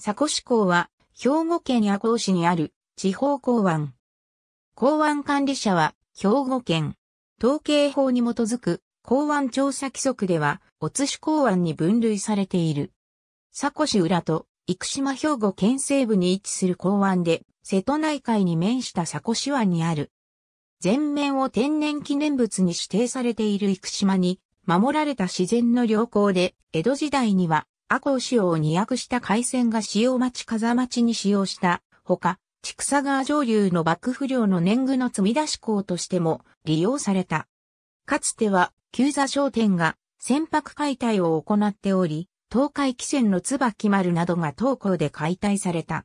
佐古市港は、兵庫県阿光市にある地方港湾。港湾管理者は、兵庫県。統計法に基づく港湾調査規則では、お津市港湾に分類されている。佐古市裏と、生島兵庫県西部に位置する港湾で、瀬戸内海に面した佐古市湾にある。全面を天然記念物に指定されている生島に、守られた自然の良好で、江戸時代には赤穂市を二役した海船が塩町風町に使用したほか、畜草川上流の幕府領の年貢の積み出し港としても利用された。かつては、旧座商店が船舶解体を行っており、東海汽船の椿丸などが東港で解体された。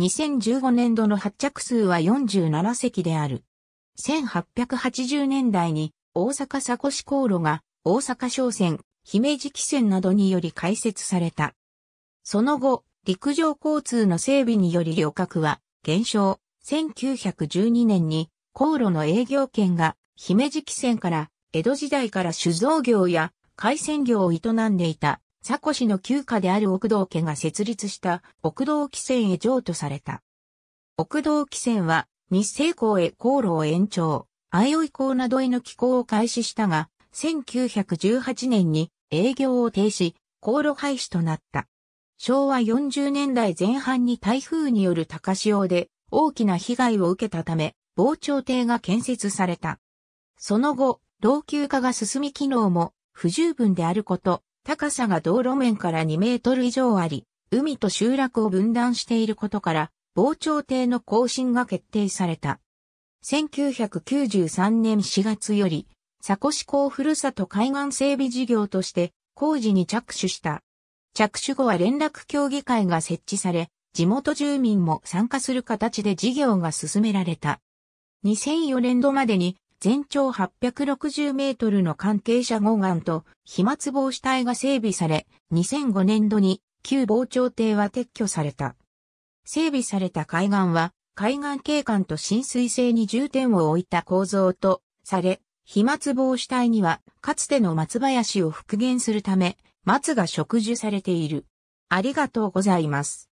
2015年度の発着数は47隻である。1880年代に大阪佐古市航路が大阪商船姫路汽船などにより開設された。その後、陸上交通の整備により旅客は減少。1912年に航路の営業権が姫路汽船から江戸時代から酒造業や海鮮業を営んでいた佐古市の旧家である奥道家が設立した奥道汽船へ譲渡された。奥道汽船は日西港へ航路を延長、相生港などへの寄港を開始したが、1918年に営業を停止、航路廃止となった。昭和40年代前半に台風による高潮で大きな被害を受けたため、防潮堤が建設された。その後、老朽化が進み機能も不十分であること、高さが道路面から2メートル以上あり、海と集落を分断していることから、防潮堤の更新が決定された。1993年4月より、佐古市港ふるさと海岸整備事業として工事に着手した。着手後は連絡協議会が設置され、地元住民も参加する形で事業が進められた。2004年度までに全長860メートルの関係者護岸と飛沫防止帯が整備され、2005年度に旧防潮堤は撤去された。整備された海岸は海岸景観と浸水性に重点を置いた構造とされ、飛沫防止帯には、かつての松林を復元するため、松が植樹されている。ありがとうございます。